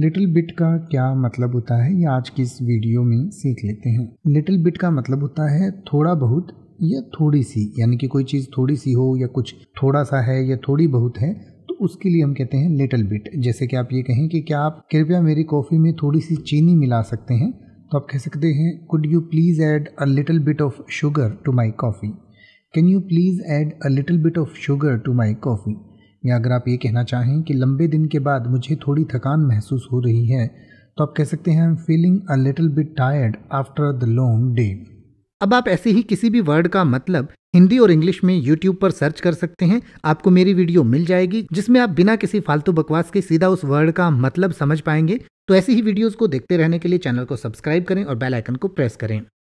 little bit का क्या मतलब होता है ये आज की इस वीडियो में सीख लेते हैं लिटिल बिट का मतलब होता है थोड़ा बहुत या थोड़ी सी यानी कि कोई चीज़ थोड़ी सी हो या कुछ थोड़ा सा है या थोड़ी बहुत है तो उसके लिए हम कहते हैं लिटिल बिट जैसे कि आप ये कहें कि क्या आप कृपया मेरी कॉफ़ी में थोड़ी सी चीनी मिला सकते हैं तो आप कह सकते हैं could you please add a little bit of sugar to my coffee can you please add a little bit of sugar to my coffee या अगर आप ये कहना चाहें कि लंबे दिन के बाद मुझे थोड़ी थकान महसूस हो रही है तो आप कह सकते हैं I am feeling a little bit tired after the long day अब आप ऐसे ही किसी भी वर्ड का मतलब हिंदी और इंग्लिश में यूट्यूब पर सर्च कर सकते हैं आपको मेरी वीडियो मिल जाएगी जिसमें आप बिना किसी फालतू बकवास के सीधा उस वर्ड का मतलब समझ पाएंगे तो ऐसी ही वीडियोस को देखते रहने के लिए चैनल को सब्सक्राइब करें और बेल आइकन को प्रेस करें